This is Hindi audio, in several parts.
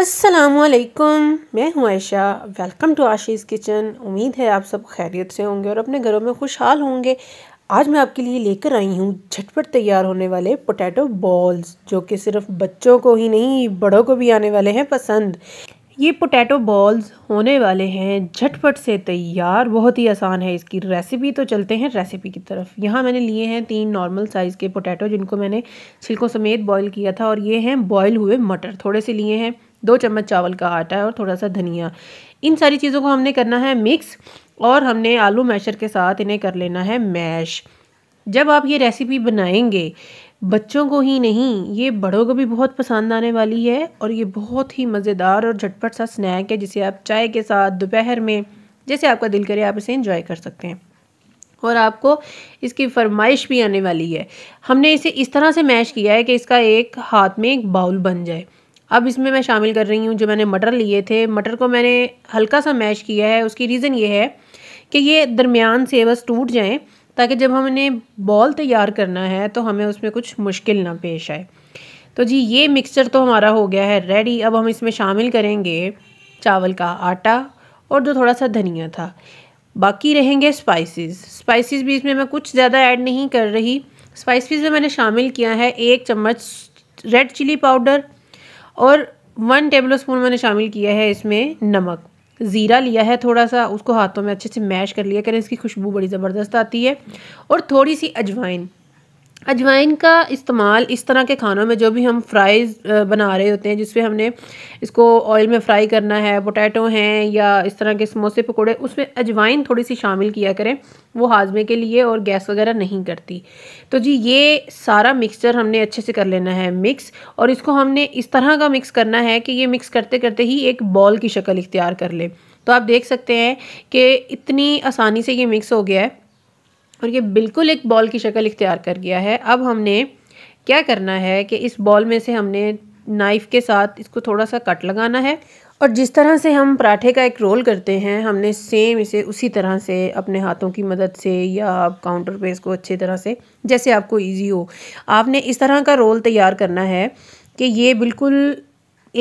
असलकुम मैं हूं Ayesha welcome to Ashish kitchen उम्मीद है आप सब खैरियत से होंगे और अपने घरों में खुशहाल होंगे आज मैं आपके लिए लेकर आई हूं झटपट तैयार होने वाले पोटैटो बॉल्स जो कि सिर्फ बच्चों को ही नहीं बड़ों को भी आने वाले हैं पसंद ये पोटैटो बॉल्स होने वाले हैं झटपट से तैयार बहुत ही आसान है इसकी रेसिपी तो चलते हैं रेसिपी की तरफ यहाँ मैंने लिए हैं तीन नॉर्मल साइज़ के पोटैटो जिनको मैंने छिलकों समेत बॉईल किया था और ये हैं बॉईल हुए मटर थोड़े से लिए हैं दो चम्मच चावल का आटा और थोड़ा सा धनिया इन सारी चीज़ों को हमने करना है मिक्स और हमने आलू मैशर के साथ इन्हें कर लेना है मैश जब आप ये रेसिपी बनाएंगे बच्चों को ही नहीं ये बड़ों को भी बहुत पसंद आने वाली है और ये बहुत ही मज़ेदार और झटपट सा स्नैक है जिसे आप चाय के साथ दोपहर में जैसे आपका दिल करे आप इसे इंजॉय कर सकते हैं और आपको इसकी फरमाइश भी आने वाली है हमने इसे इस तरह से मैश किया है कि इसका एक हाथ में एक बाउल बन जाए अब इसमें मैं शामिल कर रही हूँ जो मैंने मटर लिए थे मटर को मैंने हल्का सा मैश किया है उसकी रीज़न ये है कि ये दरमियान से बस टूट जाएँ ताकि जब हमने बॉल तैयार करना है तो हमें उसमें कुछ मुश्किल ना पेश आए तो जी ये मिक्सचर तो हमारा हो गया है रेडी अब हम इसमें शामिल करेंगे चावल का आटा और जो थोड़ा सा धनिया था बाकी रहेंगे स्पाइसेस स्पाइसेस भी इसमें मैं कुछ ज़्यादा ऐड नहीं कर रही स्पाइसेस में मैंने शामिल किया है एक चम्मच रेड चिली पाउडर और वन टेबल स्पून मैंने शामिल किया है इसमें नमक ज़ीरा लिया है थोड़ा सा उसको हाथों में अच्छे से मैश कर लिया करें इसकी खुशबू बड़ी ज़बरदस्त आती है और थोड़ी सी अजवाइन अजवाइन का इस्तेमाल इस तरह के खानों में जो भी हम फ्राइज़ बना रहे होते हैं जिसमें हमने इसको ऑयल में फ्राई करना है पोटैटो हैं या इस तरह के समोसे पकोड़े उसमें अजवाइन थोड़ी सी शामिल किया करें वो हाजमे के लिए और गैस वगैरह नहीं करती तो जी ये सारा मिक्सचर हमने अच्छे से कर लेना है मिक्स और इसको हमने इस तरह का मिक्स करना है कि ये मिक्स करते करते ही एक बॉल की शक्ल इख्तियार कर ले तो आप देख सकते हैं कि इतनी आसानी से ये मिक्स हो गया है और ये बिल्कुल एक बॉल की शक्ल इख्तियार कर गया है अब हमने क्या करना है कि इस बॉल में से हमने नाइफ़ के साथ इसको थोड़ा सा कट लगाना है और जिस तरह से हम पराठे का एक रोल करते हैं हमने सेम इसे उसी तरह से अपने हाथों की मदद से या आप काउंटर पे इसको अच्छे तरह से जैसे आपको इजी हो आपने इस तरह का रोल तैयार करना है कि ये बिल्कुल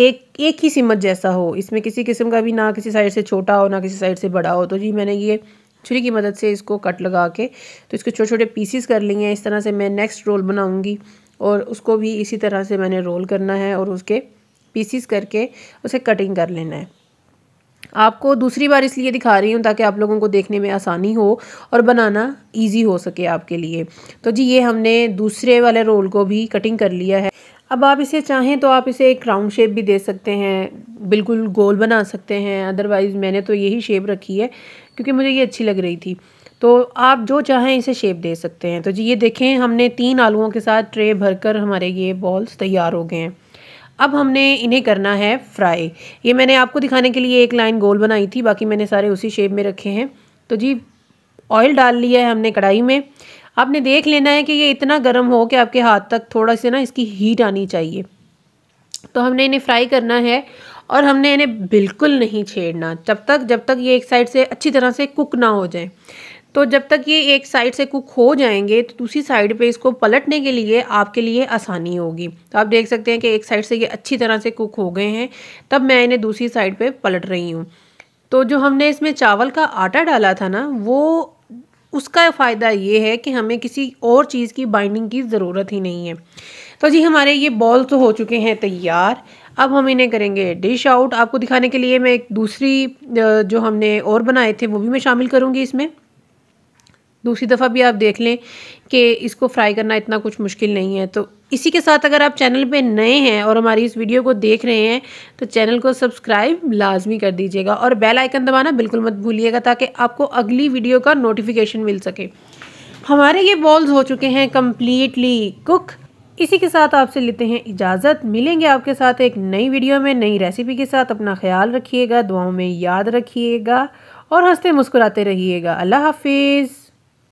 एक एक ही सिमत जैसा हो इसमें किसी किस्म का भी ना किसी साइड से छोटा हो ना किसी साइड से बड़ा हो तो जी मैंने ये छुरी की मदद से इसको कट लगा के तो इसके छोटे छोटे पीसीस कर लिए हैं इस तरह से मैं नेक्स्ट रोल बनाऊंगी और उसको भी इसी तरह से मैंने रोल करना है और उसके पीसीस करके उसे कटिंग कर लेना है आपको दूसरी बार इसलिए दिखा रही हूँ ताकि आप लोगों को देखने में आसानी हो और बनाना इजी हो सके आपके लिए तो जी ये हमने दूसरे वाले रोल को भी कटिंग कर लिया है अब आप इसे चाहें तो आप इसे एक राउंड शेप भी दे सकते हैं बिल्कुल गोल बना सकते हैं अदरवाइज़ मैंने तो यही शेप रखी है क्योंकि मुझे ये अच्छी लग रही थी तो आप जो चाहें इसे शेप दे सकते हैं तो जी ये देखें हमने तीन आलुओं के साथ ट्रे भरकर हमारे ये बॉल्स तैयार हो गए हैं अब हमने इन्हें करना है फ्राई ये मैंने आपको दिखाने के लिए एक लाइन गोल बनाई थी बाकी मैंने सारे उसी शेप में रखे हैं तो जी ऑयल डाल लिया है हमने कढ़ाई में आपने देख लेना है कि ये इतना गर्म हो कि आपके हाथ तक थोड़ा सा ना इसकी हीट आनी चाहिए तो हमने इन्हें फ्राई करना है और हमने इन्हें बिल्कुल नहीं छेड़ना जब तक जब तक ये एक साइड से अच्छी तरह से कुक ना हो जाए तो जब तक ये एक साइड से कुक हो जाएंगे तो दूसरी साइड पे इसको पलटने के लिए आपके लिए आसानी होगी तो आप देख सकते हैं कि एक साइड से ये अच्छी तरह से कुक हो गए हैं तब मैं इन्हें दूसरी साइड पे पलट रही हूँ तो जो हमने इसमें चावल का आटा डाला था ना वो उसका फ़ायदा ये है कि हमें किसी और चीज़ की बाइंडिंग की ज़रूरत ही नहीं है तो जी हमारे ये बॉल तो हो चुके हैं तैयार अब हम इन्हें करेंगे डिश आउट आपको दिखाने के लिए मैं एक दूसरी जो हमने और बनाए थे वो भी मैं शामिल करूँगी इसमें दूसरी दफ़ा भी आप देख लें कि इसको फ्राई करना इतना कुछ मुश्किल नहीं है तो इसी के साथ अगर आप चैनल पे नए हैं और हमारी इस वीडियो को देख रहे हैं तो चैनल को सब्सक्राइब लाजमी कर दीजिएगा और बेल आइकन दबाना बिल्कुल मत भूलिएगा ताकि आपको अगली वीडियो का नोटिफिकेशन मिल सके हमारे ये बॉल्स हो चुके हैं कम्प्लीटली कुक इसी के साथ आपसे लेते हैं इजाज़त मिलेंगे आपके साथ एक नई वीडियो में नई रेसिपी के साथ अपना ख्याल रखिएगा दुआओं में याद रखिएगा और हंसते मुस्कुराते रहिएगा अल्लाह हाफिज़